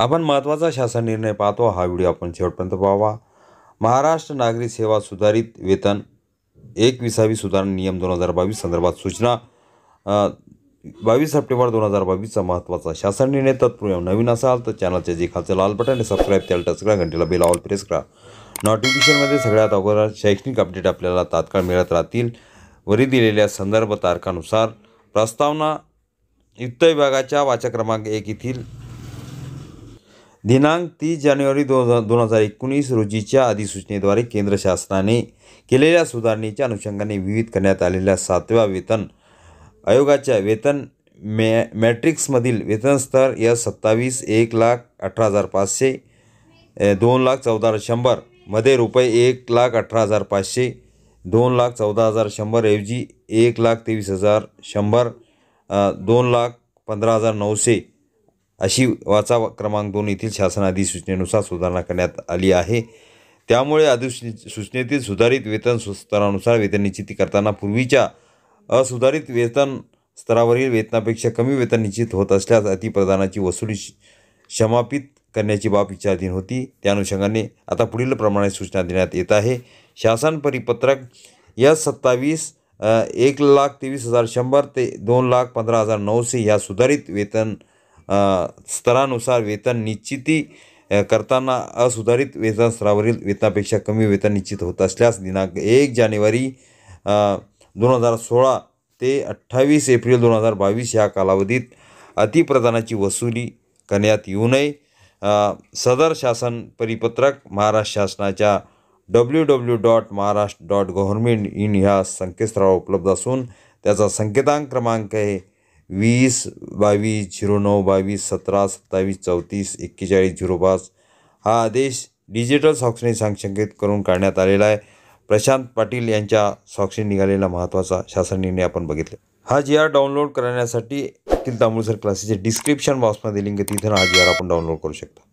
आपण महत्त्वाचा शासन निर्णय पाहतो हा व्हिडिओ आपण शेवटपर्यंत पाहावा महाराष्ट्र नागरी सेवा सुधारित वेतन विसावी सुधारणा नियम दोन हजार बावीस संदर्भात सूचना बावीस सप्टेंबर दोन हजार बावीसचा महत्त्वाचा शासन निर्णय तत्पूर्वी नवीन असाल तर चॅनलच्या जे खालचं लाल बटन सबस्क्राईब त्याला टच करा घंटेला बेल ऑल प्रेस करा नोटिफिकेशनमध्ये सगळ्यात अगोदर शैक्षणिक अपडेट आपल्याला तात्काळ मिळत राहतील वरी दिलेल्या संदर्भ तारखानुसार प्रस्तावना वित्त विभागाच्या वाचक्रमांक क्रमांक एक येथील दिनांक तीस जानेवारी दोन दोन हजार एकोणीस रोजीच्या अधिसूचनेद्वारे केंद्र शासनाने केलेल्या सुधारणेच्या अनुषंगाने विविध करण्यात आलेल्या सातव्या वेतन आयोगाच्या वेतन मॅ मॅट्रिक्समधील वेतनस्तर या सत्तावीस एक लाख अठरा हजार पाचशे दोन लाख चौदा हजार शंभरमध्ये रुपये एक लाख अठरा हजार पाचशे दोन लाख चौदा हजार शंभरऐवजी एक लाख तेवीस हजार शंभर दोन लाख पंधरा हजार नऊशे अशी वाचा क्रमांक दोन येथील शासन अधिसूचनेनुसार सुधारणा करण्यात आली आहे त्यामुळे अधिसूच सूचनेतील सुधारित वेतन स्तरानुसार वेतन निश्चिती करताना पूर्वीच्या असुधारित वेतन स्तरावरील वेतनापेक्षा कमी वेतन निश्चित होत असल्यास अतिप्रदानाची वसुली क्षमापित करण्याची बाब विचाराधीन होती त्या अनुषंगाने आता पुढील प्रमाणे सूचना देण्यात येत आहे शासन परिपत्रक या सत्तावीस एक लाख तेवीस हजार शंभर ते दोन लाख पंधरा हजार नऊशे या सुधारित वेतन स्तरानुसार वेतन निश्चिती करताना असुधारित वेतन स्तरावरील वेतनापेक्षा कमी वेतन निश्चित होत असल्यास दिनांक एक जानेवारी दोन हजार सोळा ते अठ्ठावीस एप्रिल दोन हजार बावीस या कालावधीत अतिप्रदानाची वसुली करण्यात येऊ नये सदर शासन परिपत्रक महाराष्ट्र शासनाच्या W W dot Maharashtra dot government in ह्या संकेतस्थळावर उपलब्ध असून त्याचा संकेतांक क्रमांक आहे वीस बावीस झिरो नऊ बावीस सतरा सत्तावीस चौतीस एक्केचाळीस झिरो पाच हा आदेश डिजिटल स्वाक्षरी सांगशंकित करून काढण्यात आलेला आहे प्रशांत पाटील यांच्या स्वाक्षरी निघालेला महत्त्वाचा शासन निर्णय आपण बघितला हा जी आर डाउनलोड करण्यासाठी अखिल तांबुळसर क्लासेसचे डिस्क्रिप्शन बॉक्समध्ये लिंक तिथून हा जी आर आपण डाउनलोड करू शकता